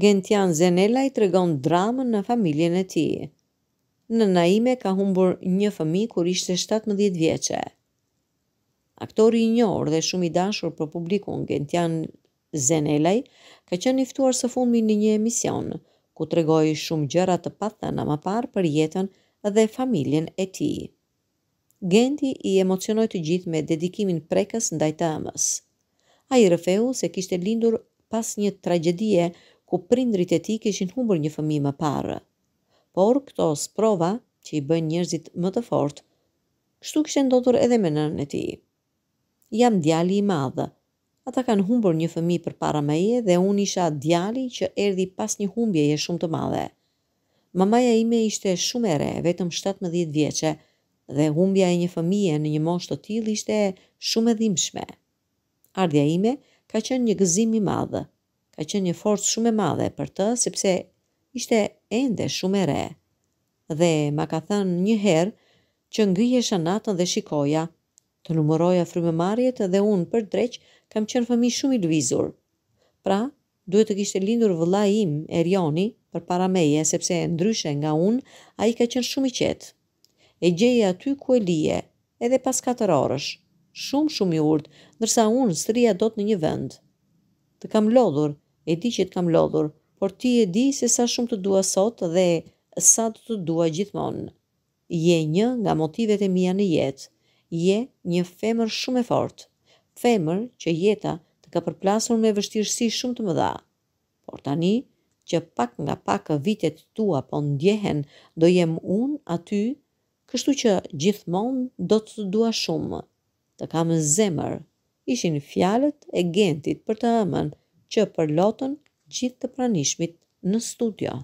Gentian Zenela i tregon dramën në familjen e tij. Në Naime ka humbur një fëmi kur ishte 17 vjeqe. Aktori i njohur dhe shumë i dashur për publikun Gentian Zenelaj ka qenë i ftuar së fundmi në një emision ku tregoi shumë gjëra të pathëna më parë për jetën dhe familjen e tij. Genti i emocionoi të gjithë me dedikimin prekës ndaj të ëmës. Ai rrëfeu se kishte lindur pas një tragjedie ku prindrit e tij kishin humbur një fëmijë më parë. Por këto sprova që i bëjnë njerëzit më të fortë, kështu kishte ndodhur edhe me nënën e tij. Jam djali i madh. Ata kanë humbur një fëmijë përpara meje dhe unë isha djali që erdhi pas një humbjeje shumë të madhe. Mamaja ime ishte shumë e re, vetëm 17 vjeqe, dhe humbja e një fëmije në një moshë të tillë ishte shumë e dhimbshme. Ardhja ime ka qenë një gëzim i madh. Ka qenë një forcë shumë e madhe për të, sepse ishte ende shumë e re. Dhe ma ka thënë një herë që ngrihesha natën dhe shikoja, të numëroja frymëmarrjet dhe unë për dreq kam qenë fëmi shumë i lvizur. Pra, duhet të kishte lindur vëllai im Erioni përpara meje, sepse ndryshe nga unë, ai ka qenë shumë i qetë e gjeja aty ku e lije, edhe pas 4 orësh, shumë shumë i urtë, nërsa unë sëria do të në një vend. Të kam lodhur, e di që të kam lodhur, por ti e di se sa shumë të dua sot dhe sa të të dua gjithmonë. Je një nga motivet e mija në jetë, je një femër shumë e fortë, femër që jeta të ka përplasur me vështirësi shumë të më dha. Por tani, që pak nga pak vitet tua po ndjehen, do jem unë aty kështu që gjithmonë do të dua shumë të kam në zemër. Ishin fjalët e Gentit për të ëmën që për lotën gjithë të pranishmit në studio.